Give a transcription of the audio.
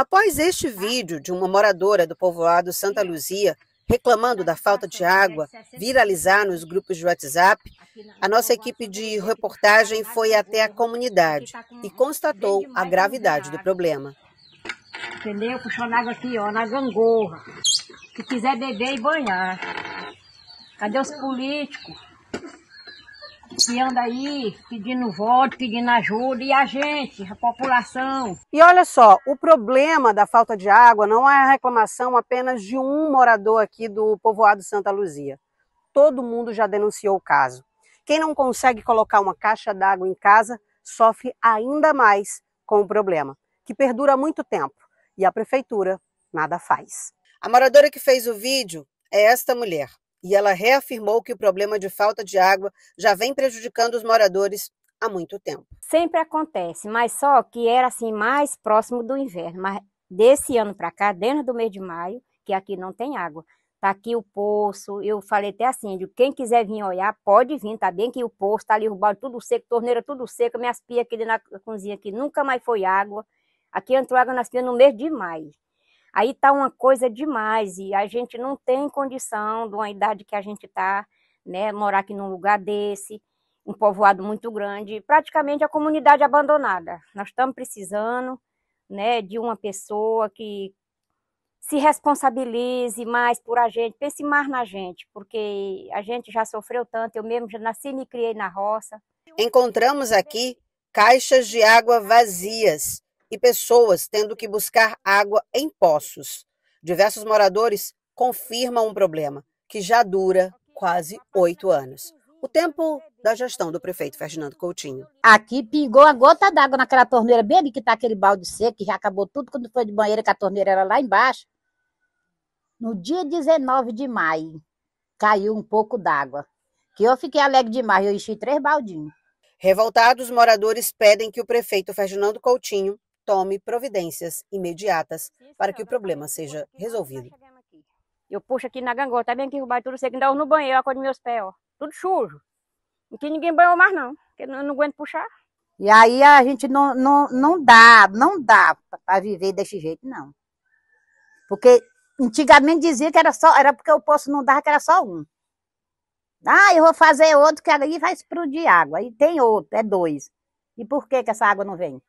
Após este vídeo de uma moradora do povoado Santa Luzia reclamando da falta de água viralizar nos grupos de WhatsApp, a nossa equipe de reportagem foi até a comunidade e constatou a gravidade do problema. Entendeu? Puxando água aqui, ó, na gangorra. Se quiser beber e banhar. Cadê os políticos? que anda aí pedindo voto, pedindo ajuda, e a gente, a população. E olha só, o problema da falta de água não é a reclamação apenas de um morador aqui do povoado Santa Luzia. Todo mundo já denunciou o caso. Quem não consegue colocar uma caixa d'água em casa sofre ainda mais com o problema, que perdura muito tempo e a prefeitura nada faz. A moradora que fez o vídeo é esta mulher. E ela reafirmou que o problema de falta de água já vem prejudicando os moradores há muito tempo. Sempre acontece, mas só que era assim mais próximo do inverno, mas desse ano para cá, dentro do mês de maio, que aqui não tem água. Tá aqui o poço, eu falei até assim, quem quiser vir olhar, pode vir, tá bem que o poço, tá ali o balde tudo seco, torneira tudo seca, minhas pias aqui na cozinha aqui nunca mais foi água. Aqui entrou água nas pias no mês de maio. Aí está uma coisa demais e a gente não tem condição, de uma idade que a gente está, né, morar aqui num lugar desse, um povoado muito grande, praticamente a comunidade abandonada. Nós estamos precisando né, de uma pessoa que se responsabilize mais por a gente, pense mais na gente, porque a gente já sofreu tanto, eu mesmo já nasci e me criei na roça. Encontramos aqui caixas de água vazias e pessoas tendo que buscar água em poços. Diversos moradores confirmam um problema que já dura quase oito anos. O tempo da gestão do prefeito Ferdinando Coutinho. Aqui pingou a gota d'água naquela torneira, bem ali que está aquele balde seco, que já acabou tudo quando foi de banheiro, que a torneira era lá embaixo. No dia 19 de maio, caiu um pouco d'água, que eu fiquei alegre demais, eu enchi três baldinhos. Revoltados, moradores pedem que o prefeito Ferdinando Coutinho tome providências imediatas para que o problema seja resolvido. Tá eu puxo aqui na gangorra, tá bem aqui, roubar tudo seco, ainda no banheiro, de meus pés, ó, tudo sujo. E que ninguém banhou mais não, porque eu não aguento puxar. E aí a gente não, não, não dá, não dá para viver desse jeito, não. Porque antigamente dizia que era só, era porque o poço não dava, que era só um. Ah, eu vou fazer outro, que aí vai explodir água. E tem outro, é dois. E por que, que essa água não vem?